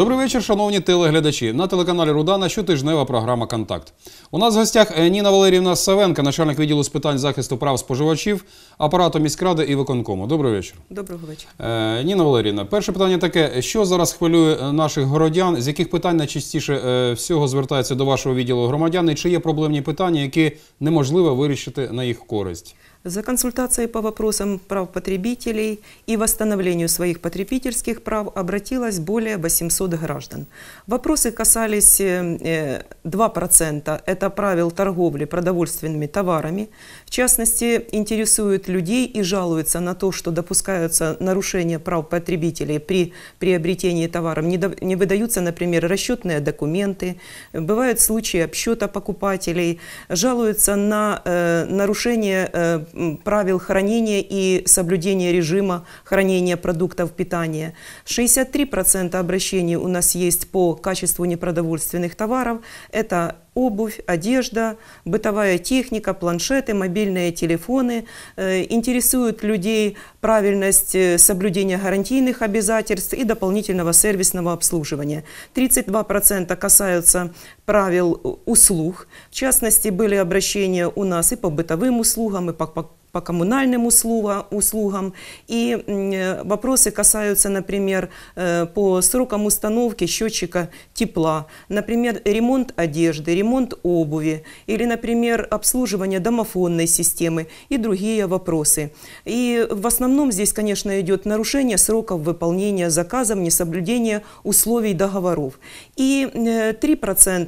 Добрий вечір, шановні телеглядачі. На телеканалі Рудана щотижнева програма Контакт. У нас в гостях е, Ніна Валеріївна Савенка, начальник відділу з питань захисту прав споживачів, апарату міськради і виконкому. Добрий вечір. Доброго вечора. Е, Ніна Валеріївна, перше питання таке: що зараз хвилює е, наших городян? З яких питань найчастіше всього звертається до вашого відділу громадян? чи є проблемні питання, які неможливо вирішити на їх користь? за консультацией по вопросам прав потребителей и восстановлению своих потребительских прав обратилось более 800 граждан. Вопросы касались 2% э, э, это правил торговли продовольственными товарами. В частности, интересуют людей и жалуются на то, что допускаются нарушения прав потребителей при приобретении товаров. Не, выдаются, например, расчетные документы. Бывают случаи обсчета покупателей. Жалуются на э, нарушение э, правил хранения и соблюдения режима хранения продуктов питания. 63% обращений у нас есть по качеству непродовольственных товаров. Это обувь, одежда, бытовая техника, планшеты, мобильные телефоны. Э, интересует людей правильность э, соблюдения гарантийных обязательств и дополнительного сервисного обслуживания. 32% касаются правил э, услуг. В частности, были обращения у нас и по бытовым услугам, и по по коммунальным услугам, И э, вопросы касаются, например, э, по срокам установки счетчика тепла, например, ремонт одежды, ремонт обуви или, например, обслуживание домофонной системы и другие вопросы. И в основном здесь, конечно, идет нарушение сроков выполнения заказов, несоблюдение условий договоров. И 3%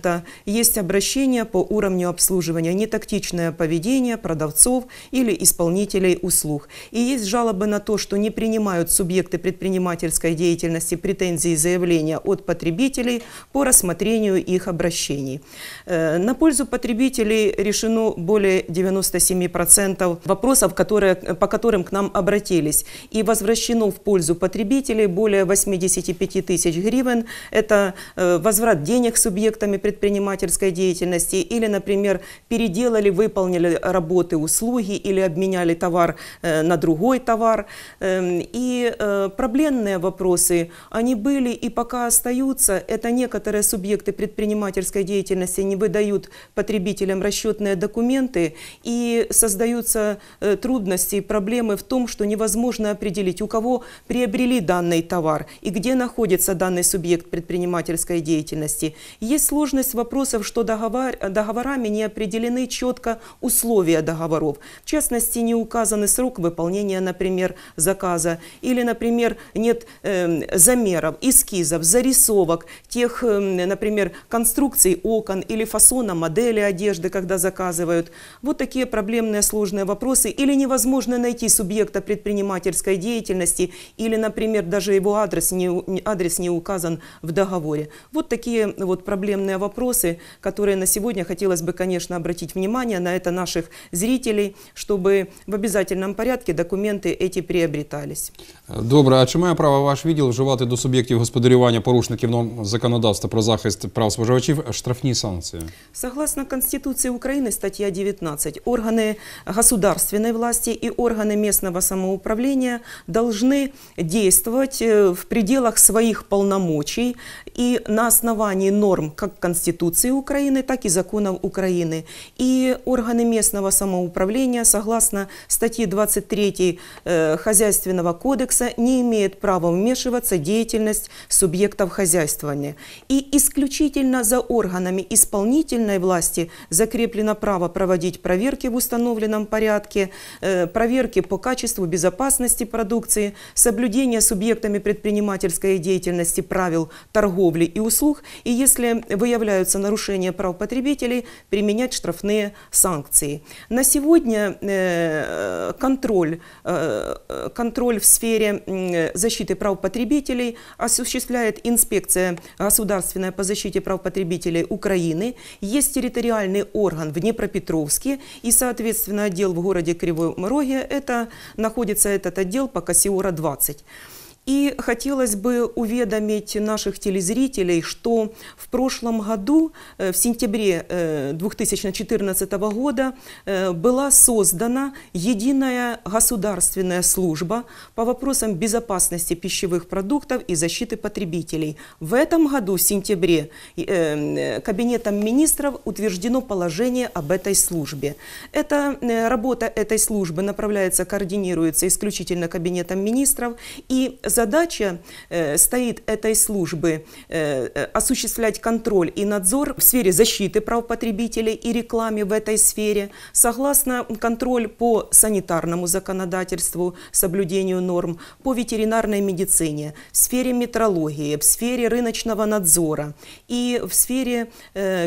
э, есть обращения по уровню обслуживания, нетактичное поведение продавцов или исполнителей исполнителей услуг. И есть жалобы на то, что не принимают субъекты предпринимательской деятельности претензии и заявления от потребителей по рассмотрению их обращений. Э, на пользу потребителей решено более 97% вопросов, которые, по которым к нам обратились. И возвращено в пользу потребителей более 85 тысяч гривен. Это э, возврат денег субъектами предпринимательской деятельности или, например, переделали, выполнили работы, услуги или обмен обменяли товар э, на другой товар. Эм, и э, проблемные вопросы, они были и пока остаются. Это некоторые субъекты предпринимательской деятельности не выдают потребителям расчетные документы и создаются э, трудности, проблемы в том, что невозможно определить, у кого приобрели данный товар и где находится данный субъект предпринимательской деятельности. Есть сложность вопросов, что договор, договорами не определены четко условия договоров. В частности, обязанности не указаны срок выполнения, например, заказа, или, например, нет э, замеров, эскизов, зарисовок тех, э, например, конструкций окон или фасона модели одежды, когда заказывают. Вот такие проблемные сложные вопросы. Или невозможно найти субъекта предпринимательской деятельности, или, например, даже его адрес не, адрес не указан в договоре. Вот такие вот проблемные вопросы, которые на сегодня хотелось бы, конечно, обратить внимание на это наших зрителей, чтобы в обязательном порядке документы эти приобретались. Добре, а чи має право ваш відділ вживати до суб'єктів господарювання порушників норм законодавства про захист прав споживачів штрафні санкції? Согласно Конституції Украины, статья 19, органы государственной власти и органы местного самоуправления должны действовать э, в пределах своих полномочий и на основании норм как Конституции Украины, так и законов Украины. И органы местного самоуправления, согласно согласно статье 23 э, Хозяйственного кодекса не имеет права вмешиваться деятельность субъектов хозяйствования. И исключительно за органами исполнительной власти закреплено право проводить проверки в установленном порядке, э, проверки по качеству безопасности продукции, соблюдение субъектами предпринимательской деятельности правил торговли и услуг, и если выявляются нарушения прав потребителей, применять штрафные санкции. На сегодня э, Э, контроль, э, контроль в сфере защиты прав потребителей осуществляет инспекция государственная по защите прав потребителей Украины. Есть территориальный орган в Днепропетровске и, соответственно, отдел в городе Кривом Роге. Это находится этот отдел по Кассиора 20. И хотелось бы уведомить наших телезрителей, что в прошлом году, э, в сентябре 2014 э, года, э, была создана единая государственная служба по вопросам безопасности пищевых продуктов и защиты потребителей. В этом году, в сентябре, Кабинетом министров утверждено положение об этой службе. Эта работа этой службы направляется, координируется исключительно Кабинетом министров и задача э, стоит этой службы э, э, осуществлять контроль и надзор в сфере защиты прав потребителей и рекламе в этой сфере, согласно контроль по санитарному законодательству, соблюдению норм, по ветеринарной медицине, в сфере метрологии, в сфере рыночного надзора и в сфере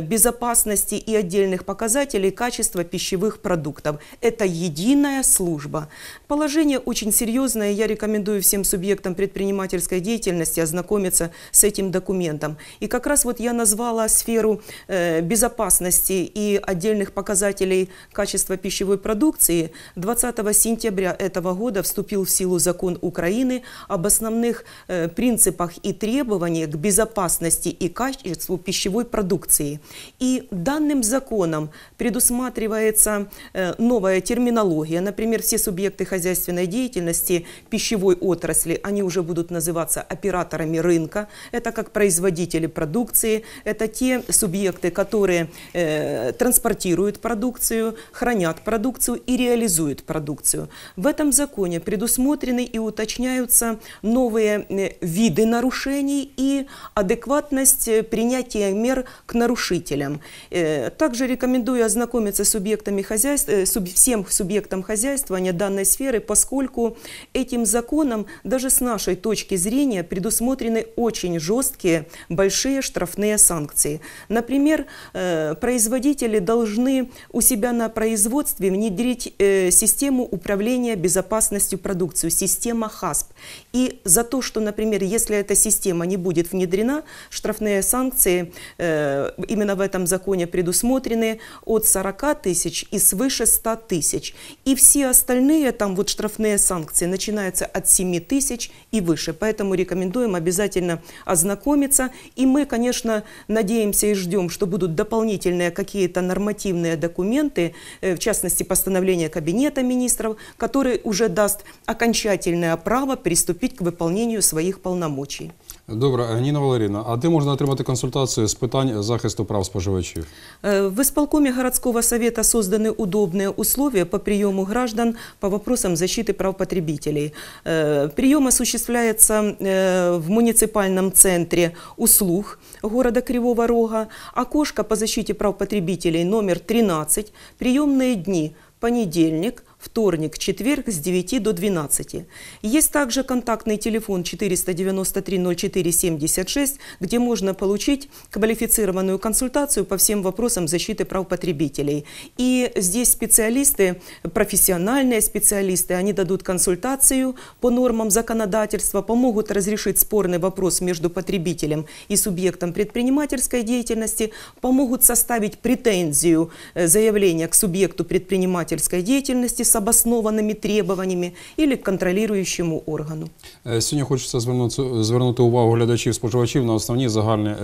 безопасности и отдельных показателей качества пищевых продуктов. Это единая служба. Положение очень серьезное, я рекомендую всем субъектам предпринимательской деятельности ознакомиться с этим документом. И как раз вот я назвала сферу э, безопасности и отдельных показателей качества пищевой продукции. 20 сентября этого года вступил в силу закон Украины об основных э, принципах и требованиях к безопасности и качеству пищевой продукции. И данным законом предусматривается э, новая терминология. Например, все субъекты хозяйственной деятельности пищевой отрасли, они уже будут называться операторами рынка. Это как производители продукции, это те субъекты, которые э, транспортируют продукцию, хранят продукцию и реализуют продукцию. В этом законе предусмотрены и уточняются новые э, виды нарушений и адекватность э, принятия мер к нарушителям. Э, также рекомендую ознакомиться с субъектами хозяйства, всем субъектам хозяйствования данной сферы, поскольку этим законом даже с нашей нашей точки зрения, предусмотрены очень жесткие, большие штрафные санкции. Например, э, производители должны у себя на производстве внедрить э, систему управления безопасностью продукции, система ХАСП. И за то, что, например, если эта система не будет внедрена, штрафные санкции э, именно в этом законе предусмотрены от 40 тысяч и свыше 100 тысяч. И все остальные там вот штрафные санкции начинаются от 7 тысяч и выше. Поэтому рекомендуем обязательно ознакомиться. И мы, конечно, надеемся и ждем, что будут дополнительные какие-то нормативные документы, э, в частности, постановление Кабинета министров, который уже даст окончательное право приступить к выполнению своих полномочий. Добре, Ніна Валерійовна, а де можна отримати консультацию з питань захисту прав споживачів? Е, в исполкоме городского совета созданы удобные условия по приему граждан по вопросам защиты прав потребителей. Э, прием осуществляется э, в муниципальном центре услуг города Кривого Рога, окошко по защите прав потребителей номер 13, приемные дни – понедельник, вторник, четверг с 9 до 12. Есть также контактный телефон 493-04-76, где можно получить квалифицированную консультацию по всем вопросам защиты прав потребителей. И здесь специалисты, профессиональные специалисты, они дадут консультацию по нормам законодательства, помогут разрешить спорный вопрос между потребителем и субъектом предпринимательской деятельности, помогут составить претензию э, заявления к субъекту предпринимательской деятельности, с обоснованными требованиями или к контролюючому органу. Сегодня хочется звернути, звернути увагу глядачів споживачів на основные, загальні е,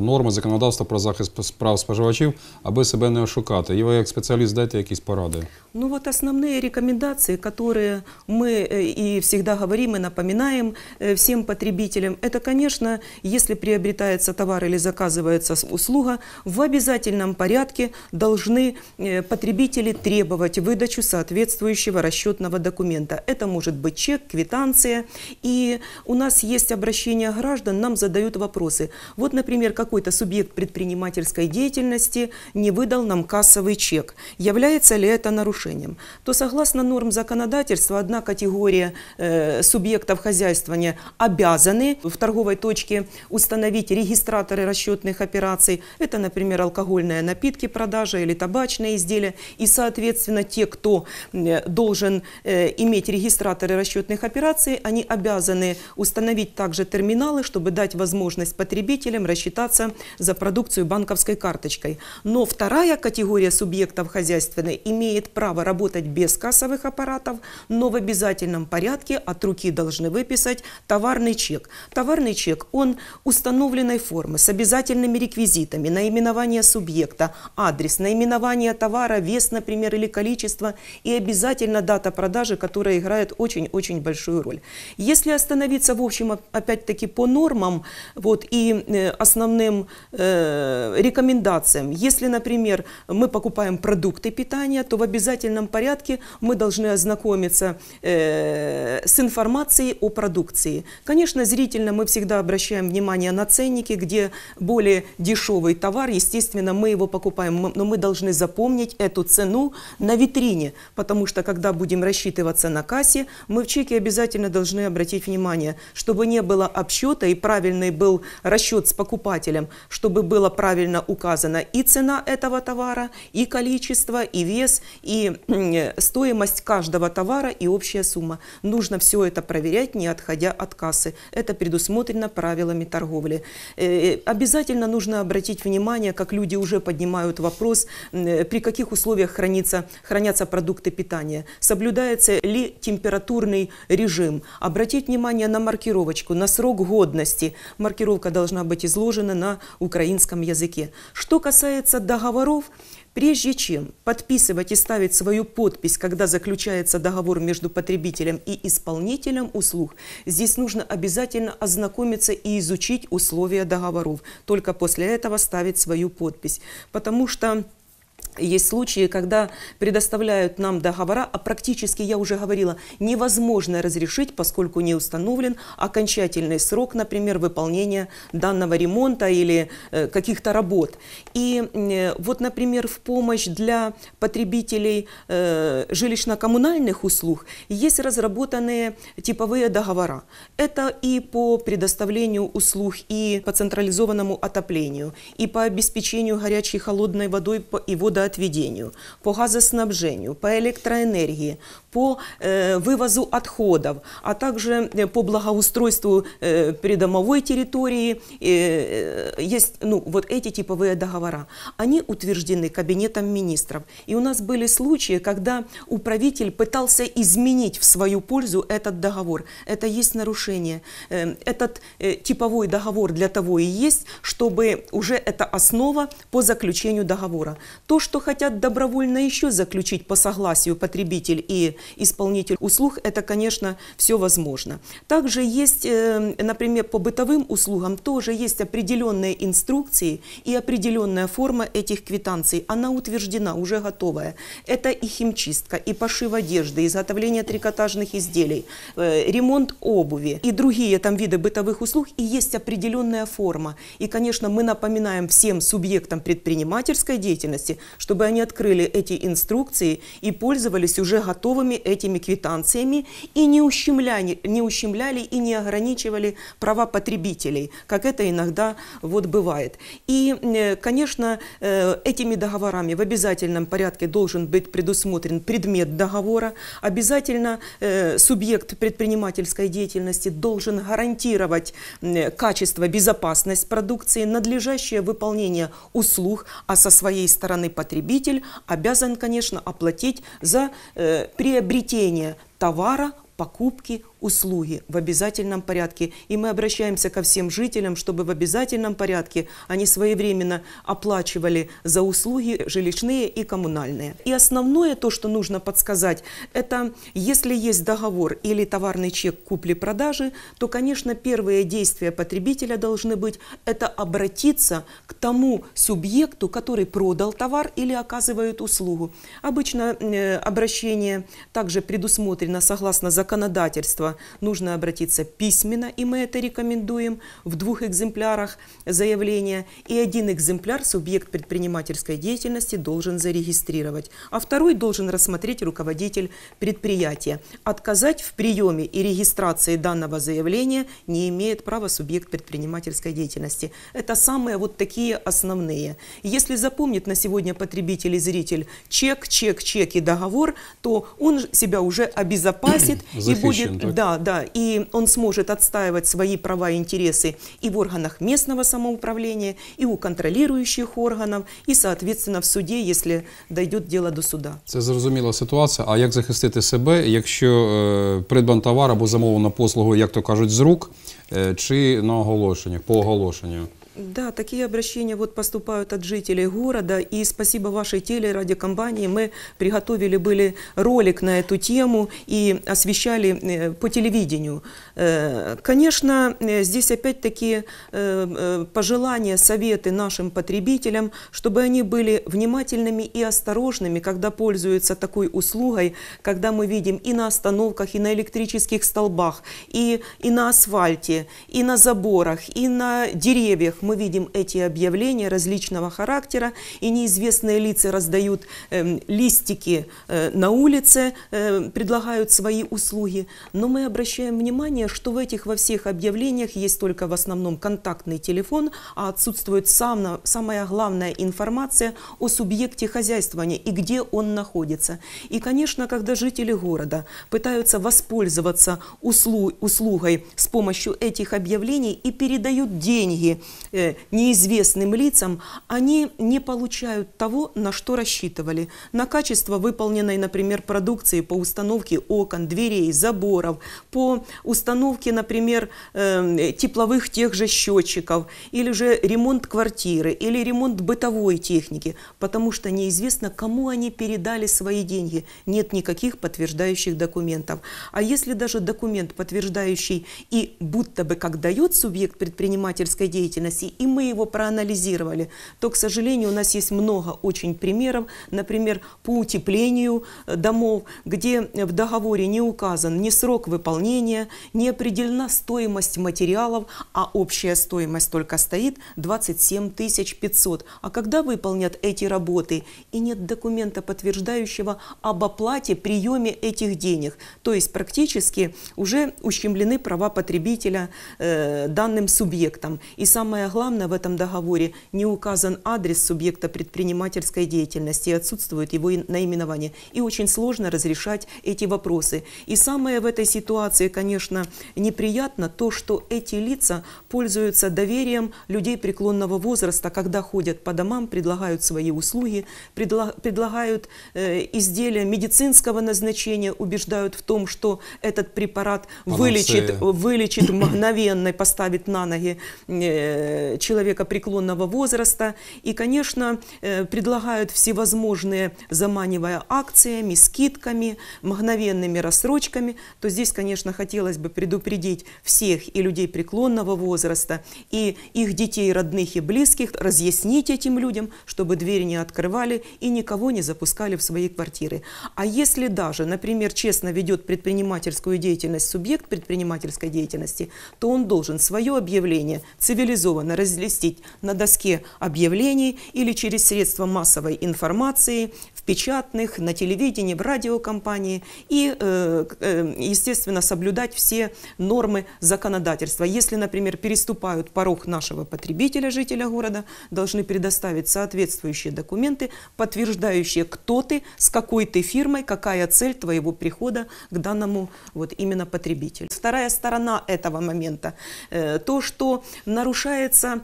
норми законодавства про захист прав споживачів, аби себе не ошукати. И вы как специалист дайте какие-то поради. Ну вот основные рекомендации, которые мы и всегда говорим и напоминаем всем потребителям, это, конечно, если приобретается товар или заказывается услуга, в обязательном порядке должны потребители требовать выдачу соответствующих соответствующего расчетного документа. Это может быть чек, квитанция. И у нас есть обращение граждан, нам задают вопросы. Вот, например, какой-то субъект предпринимательской деятельности не выдал нам кассовый чек. Является ли это нарушением? То согласно норм законодательства, одна категория э, субъектов хозяйствования обязаны в торговой точке установить регистраторы расчетных операций. Это, например, алкогольные напитки продажа или табачные изделия. И, соответственно, те, кто Э, должен э, иметь регистраторы расчетных операций, они обязаны установить также терминалы, чтобы дать возможность потребителям рассчитаться за продукцию банковской карточкой. Но вторая категория субъектов хозяйственной имеет право работать без кассовых аппаратов, но в обязательном порядке от руки должны выписать товарный чек. Товарный чек, он установленной формы, с обязательными реквизитами, наименование субъекта, адрес, наименование товара, вес, например, или количество и обязательно дата продажи, которая играет очень-очень большую роль. Если остановиться, в общем, опять-таки по нормам вот, и э, основным э, рекомендациям, если, например, мы покупаем продукты питания, то в обязательном порядке мы должны ознакомиться э, с информацией о продукции. Конечно, зрительно мы всегда обращаем внимание на ценники, где более дешевый товар, естественно, мы его покупаем, но мы должны запомнить эту цену на витрине, потому потому что когда будем рассчитываться на кассе, мы в чеке обязательно должны обратить внимание, чтобы не было обсчета и правильный был расчет с покупателем, чтобы было правильно указано и цена этого товара, и количество, и вес, и э, стоимость каждого товара и общая сумма. Нужно все это проверять, не отходя от кассы. Это предусмотрено правилами торговли. Э, э, обязательно нужно обратить внимание, как люди уже поднимают вопрос, при каких условиях хранится, хранятся продукты питания питания, соблюдается ли температурный режим. Обратить внимание на маркировочку, на срок годности. Маркировка должна быть изложена на украинском языке. Что касается договоров, Прежде чем подписывать и ставить свою подпись, когда заключается договор между потребителем и исполнителем услуг, здесь нужно обязательно ознакомиться и изучить условия договоров. Только после этого ставить свою подпись. Потому что есть случаи, когда предоставляют нам договора, а практически, я уже говорила, невозможно разрешить, поскольку не установлен окончательный срок, например, выполнения данного ремонта или э, каких-то работ. И э, вот, например, в помощь для потребителей э, жилищно-коммунальных услуг есть разработанные типовые договора. Это и по предоставлению услуг, и по централизованному отоплению, и по обеспечению горячей и холодной водой и водой водоотведению, по газоснабжению, по электроэнергии, по э, вывозу отходов, а также э, по благоустройству э, придомовой территории. Есть ну, вот эти типовые договора. Они утверждены Кабинетом министров. И у нас были случаи, когда управитель пытался изменить в свою пользу этот договор. Это есть нарушение. Этот типовой договор для того и есть, чтобы уже это основа по заключению договора. То, что хотят добровольно еще заключить по согласию потребитель и исполнитель услуг, это, конечно, все возможно. Также есть, э, например, по бытовым услугам тоже есть определенные инструкции и определенная форма этих квитанций. Она утверждена, уже готовая. Это и химчистка, и пошив одежды, изготовление трикотажных изделий, э, ремонт обуви и другие там виды бытовых услуг. И есть определенная форма. И, конечно, мы напоминаем всем субъектам предпринимательской деятельности, чтобы они открыли эти инструкции и пользовались уже готовыми всеми этими квитанциями и не ущемляли, не ущемляли и не ограничивали права потребителей, как это иногда вот бывает. И, э, конечно, э, этими договорами в обязательном порядке должен быть предусмотрен предмет договора, обязательно э, субъект предпринимательской деятельности должен гарантировать качество, безопасность продукции, надлежащее выполнение услуг, а со своей стороны потребитель обязан, конечно, оплатить за приобретение приобретения товара, покупки, услуги в обязательном порядке. И мы обращаемся ко всем жителям, чтобы в обязательном порядке они своевременно оплачивали за услуги жилищные и коммунальные. И основное то, что нужно подсказать, это если есть договор или товарный чек купли-продажи, то, конечно, первые действия потребителя должны быть – это обратиться к тому субъекту, который продал товар или оказывает услугу. Обычно э, обращение также предусмотрено согласно законодательству нужно обратиться письменно, и мы это рекомендуем в двух экземплярах заявления. И один экземпляр субъект предпринимательской деятельности должен зарегистрировать, а второй должен рассмотреть руководитель предприятия. Отказать в приеме и регистрации данного заявления не имеет права субъект предпринимательской деятельности. Это самые вот такие основные. Если запомнит на сегодня потребитель и зритель чек, чек, чек и договор, то он себя уже обезопасит и будет... Да, Да, да, и он сможет отстаивать свои права и интересы и в органах местного самоуправления, и у контролирующих органов, и, соответственно, в суде, если дойдет дело до суда. Це зрозуміла ситуація. А як захистити себе, якщо е, придбан товар або замовлено послугу, як то кажуть, з рук е, чи на оголошеннях, по оголошенню? Да, такие обращения вот поступают от жителей города. И спасибо вашей телерадиокомпании. Мы приготовили были ролик на эту тему и освещали э, по телевидению. Э, конечно, э, здесь опять-таки пожелания, советы нашим потребителям, чтобы они были внимательными и осторожными, когда пользуются такой услугой, когда мы видим и на остановках, и на электрических столбах, и, и на асфальте, и на заборах, и на деревьях мы видим эти объявления различного характера, и неизвестные лица раздают э, листики э, на улице, э, предлагают свои услуги. Но мы обращаем внимание, что в этих во всех объявлениях есть только в основном контактный телефон, а отсутствует сам, самая главная информация о субъекте хозяйствования и где он находится. И, конечно, когда жители города пытаются воспользоваться услу услугой с помощью этих объявлений и передают деньги Э, неизвестным лицам, они не получают того, на что рассчитывали. На качество выполненной, например, продукции по установке окон, дверей, заборов, по установке, например, э, тепловых тех же счетчиков, или же ремонт квартиры, или ремонт бытовой техники, потому что неизвестно, кому они передали свои деньги. Нет никаких подтверждающих документов. А если даже документ, подтверждающий и будто бы как дает субъект предпринимательской деятельности, комиссии, и мы его проанализировали, то, к сожалению, у нас есть много очень примеров, например, по утеплению э, домов, где э, в договоре не указан ни срок выполнения, не определена стоимость материалов, а общая стоимость только стоит 27 500. А когда выполнят эти работы и нет документа, подтверждающего об оплате, приеме этих денег, то есть практически уже ущемлены права потребителя э, данным субъектом. И самое главное, в этом договоре не указан адрес субъекта предпринимательской деятельности, отсутствует его наименование. И очень сложно разрешать эти вопросы. И самое в этой ситуации, конечно, неприятно то, что эти лица пользуются доверием людей преклонного возраста, когда ходят по домам, предлагают свои услуги, предлагают э, изделия медицинского назначения, убеждают в том, что этот препарат вылечит, вылечит мгновенно, поставит на ноги э, человека преклонного возраста. И, конечно, э, предлагают всевозможные, заманивая акциями, скидками, мгновенными рассрочками. То здесь, конечно, хотелось бы предупредить всех и людей преклонного возраста, и их детей, родных и близких, разъяснить этим людям, чтобы двери не открывали и никого не запускали в свои квартиры. А если даже, например, честно ведет предпринимательскую деятельность субъект предпринимательской деятельности, то он должен свое объявление цивилизованно можно разлистить на доске объявлений или через средства массовой информации печатных, на телевидении, в радиокомпании и, э, э, естественно, соблюдать все нормы законодательства. Если, например, переступают порог нашего потребителя, жителя города, должны предоставить соответствующие документы, подтверждающие, кто ты, с какой ты фирмой, какая цель твоего прихода к данному вот именно потребителю. Вторая сторона этого момента э, – то, что нарушается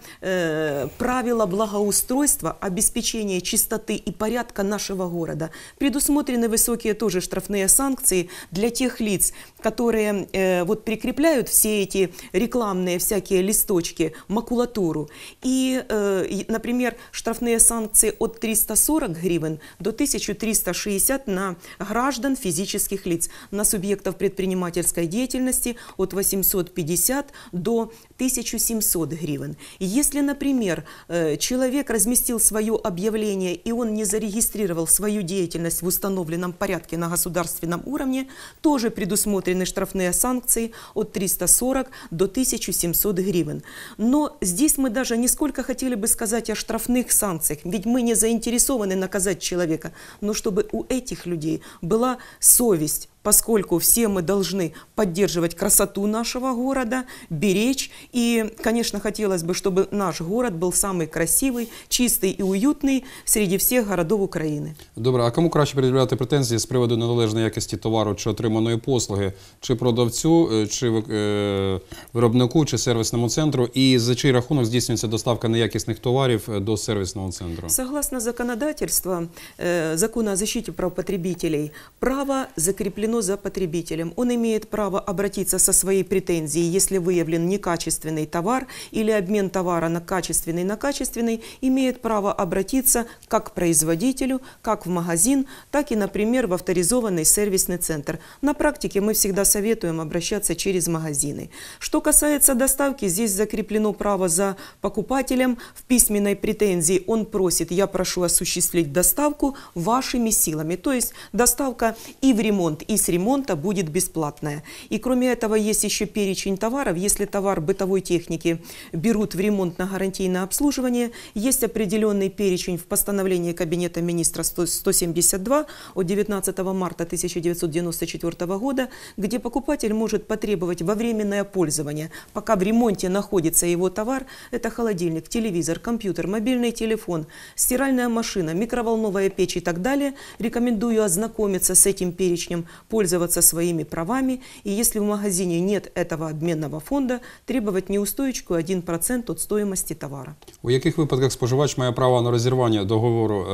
правило благоустройства, обеспечение чистоты и порядка нашего города. Предусмотрены высокие тоже штрафные санкции для тех лиц, которые э, вот прикрепляют все эти рекламные всякие листочки, макулатуру. И, э, например, штрафные санкции от 340 гривен до 1360 на граждан физических лиц, на субъектов предпринимательской деятельности от 850 до 1700 гривен. Если, например, э, человек разместил свое объявление и он не зарегистрировал свою деятельность в установленном порядке на государственном уровне, тоже предусмотрены штрафные санкции от 340 до 1700 гривен. Но здесь мы даже не сколько хотели бы сказать о штрафных санкциях, ведь мы не заинтересованы наказать человека, но чтобы у этих людей была совесть, поскольку все мы должны поддерживать красоту нашего города, беречь. И, конечно, хотелось бы, чтобы наш город был самый красивый, чистий і уютний серед всіх городов України. Добре, а кому краще пред'являти претензії з приводу неналежної якості товару чи отриманої послуги, чи продавцю, е, чи е, виробнику, чи сервісному центру, і за чий рахунок здійснюється доставка неякісних товарів е, до сервісного центру? Согласно законодательства е, закону о защите прав потребителей, право закріплено закреплено за потребителем. Он имеет право обратиться со своей претензией, если выявлен некачественный товар или обмен товара на качественный на качественный, имеет право обратиться как к производителю, как в магазин, так и, например, в авторизованный сервисный центр. На практике мы всегда советуем обращаться через магазины. Что касается доставки, здесь закреплено право за покупателем. В письменной претензии он просит «я прошу осуществить доставку вашими силами». То есть доставка и в ремонт, и Стоимость ремонта будет бесплатная. И кроме этого есть еще перечень товаров. Если товар бытовой техники берут в ремонт на гарантийное обслуживание, есть определенный перечень в постановлении Кабинета министра 172 от 19 марта 1994 года, где покупатель может потребовать во временное пользование, пока в ремонте находится его товар, это холодильник, телевизор, компьютер, мобильный телефон, стиральная машина, микроволновая печь и так далее, рекомендую ознакомиться с этим перечнем пользоваться своими правами, и если в магазине нет этого обменного фонда, требовать неустойку 1% от стоимости товара. У яких випадках споживач має право на розірвання договору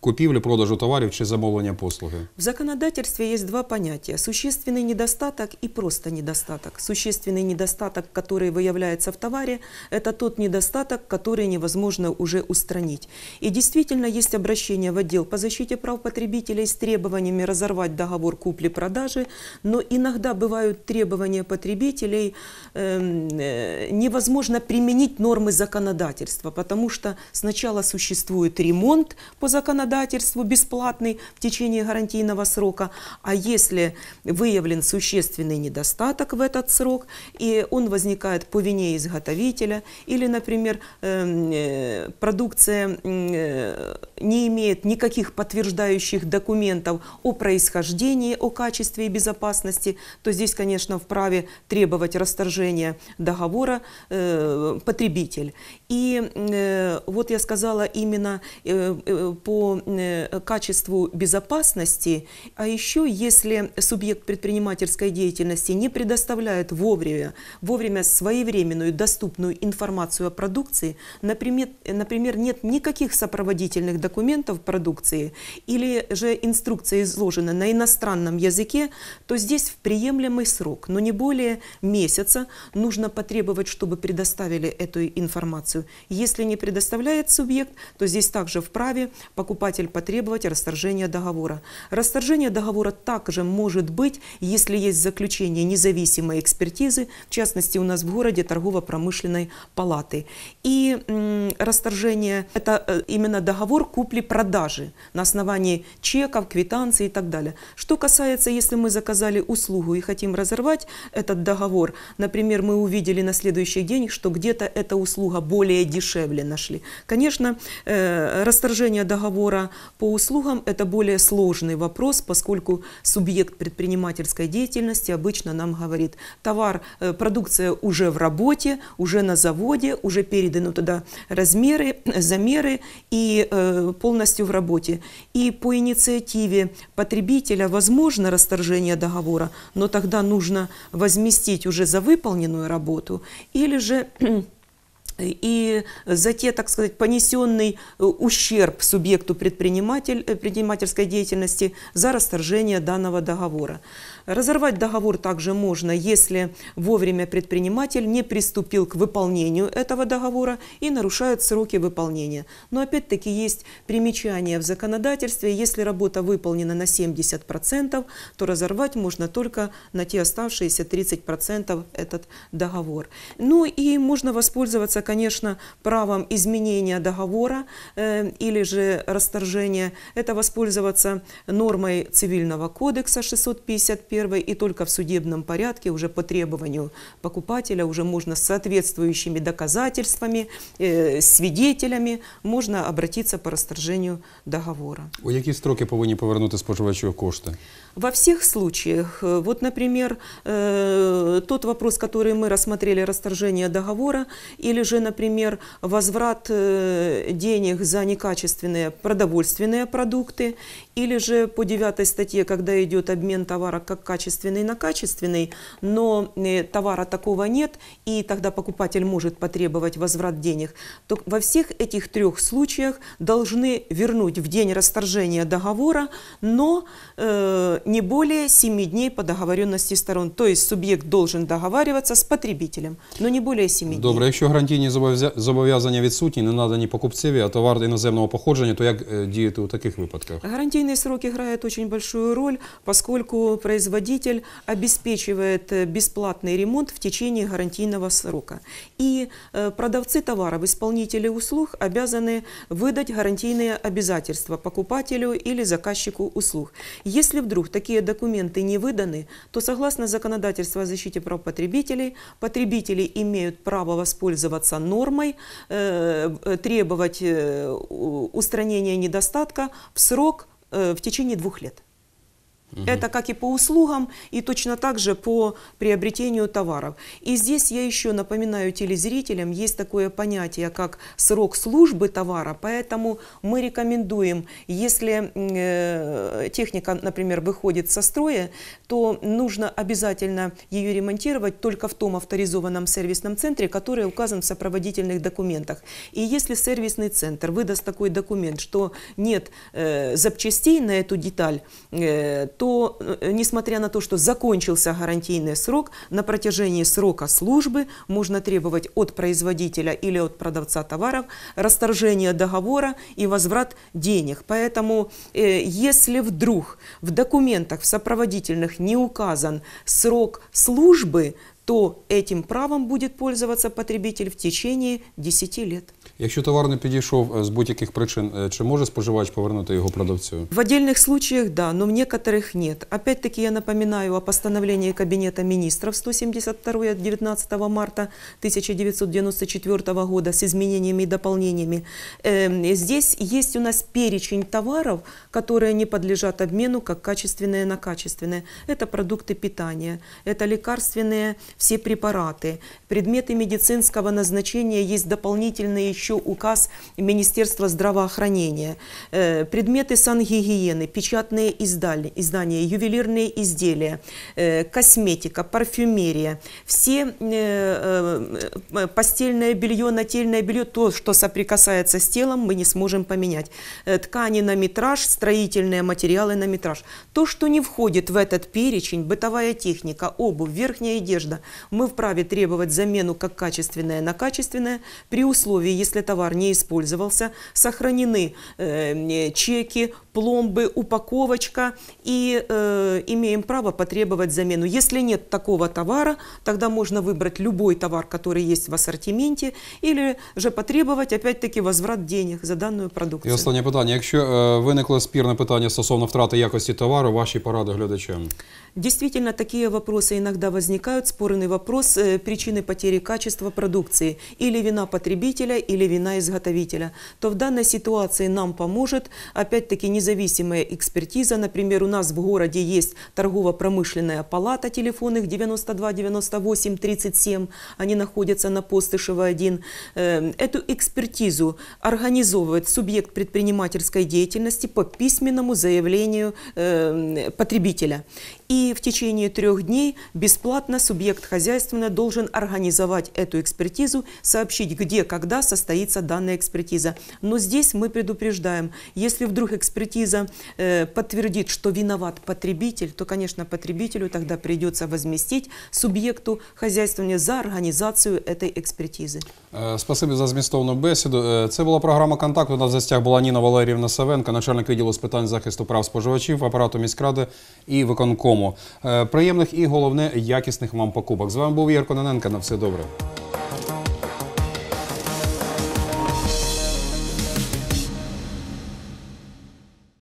купівлю, продажу товарів чи замовлення послуги? В законодательстве есть два понятия – существенный недостаток и просто недостаток. Существенный недостаток, который выявляется в товаре, это тот недостаток, который невозможно уже устранить. И действительно есть обращение в отдел по защите прав потребителей с требованиями разорвать договор купли-продажи, но иногда бывают требования потребителей эм, э, невозможно применить нормы законодательства, потому что сначала существует ремонт по законодательству, законодательству бесплатный в течение гарантийного срока, а если выявлен существенный недостаток в этот срок, и он возникает по вине изготовителя, или, например, эм, э, продукция э, не имеет никаких подтверждающих документов о происхождении, о качестве и безопасности, то здесь, конечно, вправе требовать расторжения договора э, потребитель. И вот я сказала именно по Э, качеству безопасности, а еще если субъект предпринимательской деятельности не предоставляет вовремя, вовремя своевременную доступную информацию о продукции, например, э, например, нет никаких сопроводительных документов продукции или же инструкция изложена на иностранном языке, то здесь в приемлемый срок, но не более месяца, нужно потребовать, чтобы предоставили эту информацию. Если не предоставляет субъект, то здесь также вправе покупать покупатель потребовать расторжения договора. Расторжение договора также может быть, если есть заключение независимой экспертизы, в частности у нас в городе торгово-промышленной палаты. И расторжение – это э, именно договор купли-продажи на основании чеков, квитанций и так далее. Что касается, если мы заказали услугу и хотим разорвать этот договор, например, мы увидели на следующий день, что где-то эта услуга более дешевле нашли. Конечно, э, расторжение договора договора по услугам – это более сложный вопрос, поскольку субъект предпринимательской деятельности обычно нам говорит, товар, э, продукция уже в работе, уже на заводе, уже переданы туда размеры, э, замеры и э, полностью в работе. И по инициативе потребителя возможно расторжение договора, но тогда нужно возместить уже за выполненную работу или же и за те, так сказать, понесенный э, ущерб субъекту предприниматель, э, предпринимательской деятельности за расторжение данного договора. Разорвать договор также можно, если вовремя предприниматель не приступил к выполнению этого договора и нарушает сроки выполнения. Но опять-таки есть примечание в законодательстве, если работа выполнена на 70%, то разорвать можно только на те оставшиеся 30% этот договор. Ну и можно воспользоваться конечно, правом изменения договора э, или же расторжения. Это воспользоваться нормой Цивильного кодекса 651 и только в судебном порядке уже по требованию покупателя уже можно с соответствующими доказательствами, э, свидетелями можно обратиться по расторжению договора. У які строки повинні повернути споживачу кошти? Во всех случаях, э, вот, например, э, тот вопрос, который мы рассмотрели, расторжение договора, или же, например, возврат э, денег за некачественные продовольственные продукты, или же по девятой статье, когда идет обмен товара как качественный на качественный, но товара такого нет, и тогда покупатель может потребовать возврат денег, то во всех этих трех случаях должны вернуть в день расторжения договора, но не более 7 дней по договоренности сторон. То есть субъект должен договариваться с потребителем, но не более 7 дней. Добре, якщо гарантийные зобов'язання відсутні, не надо ни покупцеві, а товар іноземного походження, то як діяти у таких випадках? Гарантийный срок играет очень большую роль, поскольку производитель обеспечивает э, бесплатный ремонт в течение гарантийного срока. И э, продавцы товаров, исполнители услуг обязаны выдать гарантийные обязательства покупателю или заказчику услуг. Если вдруг такие документы не выданы, то согласно законодательству о защите прав потребителей, потребители имеют право воспользоваться нормой, э, требовать э, устранения недостатка в срок э, в течение двух лет. Угу. Это как и по услугам, и точно так же по приобретению товаров. И здесь я еще напоминаю телезрителям, есть такое понятие, как срок службы товара, поэтому мы рекомендуем, если э, техника, например, выходит со строя, то нужно обязательно ее ремонтировать только в том авторизованном сервисном центре, который указан в сопроводительных документах. И если сервисный центр выдаст такой документ, что нет э, запчастей на эту деталь, э, то, э, несмотря на то, что закончился гарантийный срок, на протяжении срока службы можно требовать от производителя или от продавца товаров расторжения договора и возврат денег. Поэтому, э, если вдруг в документах, в сопроводительных не указан срок службы, то этим правом будет пользоваться потребитель в течение 10 лет. Если товар не підійшов с будь-яких причин, чи може споживач повернуть его продавцю? В отдельных случаях да, но в некоторых нет. Опять-таки я напоминаю о постановлении Кабинета министров 172 от 19 марта 1994 года с изменениями и дополнениями. Эм, здесь есть у нас перечень товаров, которые не подлежат обмену как качественные на качественные. Это продукты питания, это лекарственные все препараты, предметы медицинского назначения, есть дополнительный еще указ Министерства здравоохранения, э, предметы сангигиены, печатные издания, ювелирные изделия, э, косметика, парфюмерия, все э, постельное белье, нательное белье, то, что соприкасается с телом, мы не сможем поменять. Ткани на метраж, строительные материалы на метраж. То, что не входит в этот перечень, бытовая техника, обувь, верхняя одежда, мы вправе требовать замену как качественное на качественное при условии, если товар не использовался, сохранены э, чеки, пломбы, упаковочка, и э, имеем право потребовать замену. Если нет такого товара, тогда можно выбрать любой товар, который есть в ассортименте, или же потребовать, опять-таки, возврат денег за данную продукцию. І останнє питання. Якщо е, виникло спірне питання стосовно втрати якості товару, ваші поради глядачам. Действительно, такие вопросы иногда возникают. Спорный вопрос э, причины потери качества продукции. Или вина потребителя, или вина изготовителя. То в данной ситуации нам поможет, опять-таки, не независимая экспертиза. Например, у нас в городе есть торгово-промышленная палата телефон их 92 98 37. Они находятся на Постышево 1. Э, эту экспертизу организовывает субъект предпринимательской деятельности по письменному заявлению э, потребителя. И в течение трех дней бесплатно субъект хозяйственно должен организовать эту экспертизу, сообщить, где, когда состоится данная экспертиза. Но здесь мы предупреждаем, если вдруг экспертиза э, подтвердит, что виноват потребитель, то, конечно, потребителю тогда придется возместить субъекту хозяйствования за организацию этой экспертизы. Э, спасибо за змістовну беседу. Это была программа «Контакт». У нас в гостях была Нина Валерьевна Савенко, начальник відділу з питань захисту прав споживачів, апарату міськради і виконкому додому. Приємних і головне якісних вам покупок. З вами був Ігор Кононенко. На все добре.